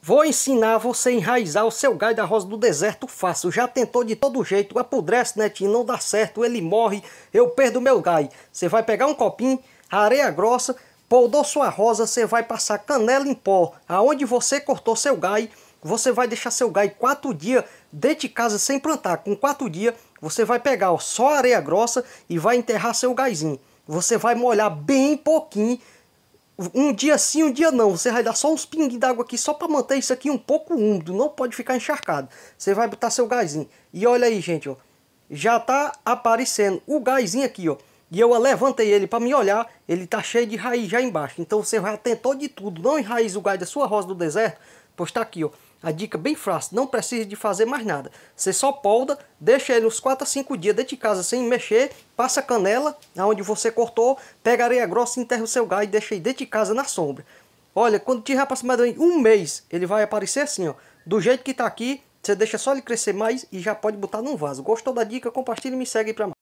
Vou ensinar você a enraizar o seu gai da rosa do deserto fácil. Já tentou de todo jeito, apodrece, netinho, né, não dá certo, ele morre, eu perdo meu gai. Você vai pegar um copinho, areia grossa, poldou sua rosa, você vai passar canela em pó. Aonde você cortou seu gai, você vai deixar seu gai quatro dias dentro de casa sem plantar. Com quatro dias, você vai pegar ó, só areia grossa e vai enterrar seu gaizinho. Você vai molhar bem pouquinho um dia sim, um dia não. Você vai dar só uns pinguinhos d'água aqui só para manter isso aqui um pouco úmido, não pode ficar encharcado. Você vai botar seu gásinho. E olha aí, gente, ó. Já tá aparecendo o gásinho aqui, ó. E eu levantei ele para me olhar, ele tá cheio de raiz já embaixo. Então você já tentou de tudo, não enraize o gás da sua rosa do deserto, pois tá aqui, ó. A dica bem fácil, não precisa de fazer mais nada. Você só polda, deixa ele uns 4 a 5 dias dentro de casa sem mexer, passa canela aonde você cortou, pega areia grossa, enterra o seu galho e deixa ele dentro de casa na sombra. Olha, quando tiver aproximadamente um mês, ele vai aparecer assim, ó. Do jeito que tá aqui, você deixa só ele crescer mais e já pode botar num vaso. Gostou da dica? Compartilha e me segue para mais.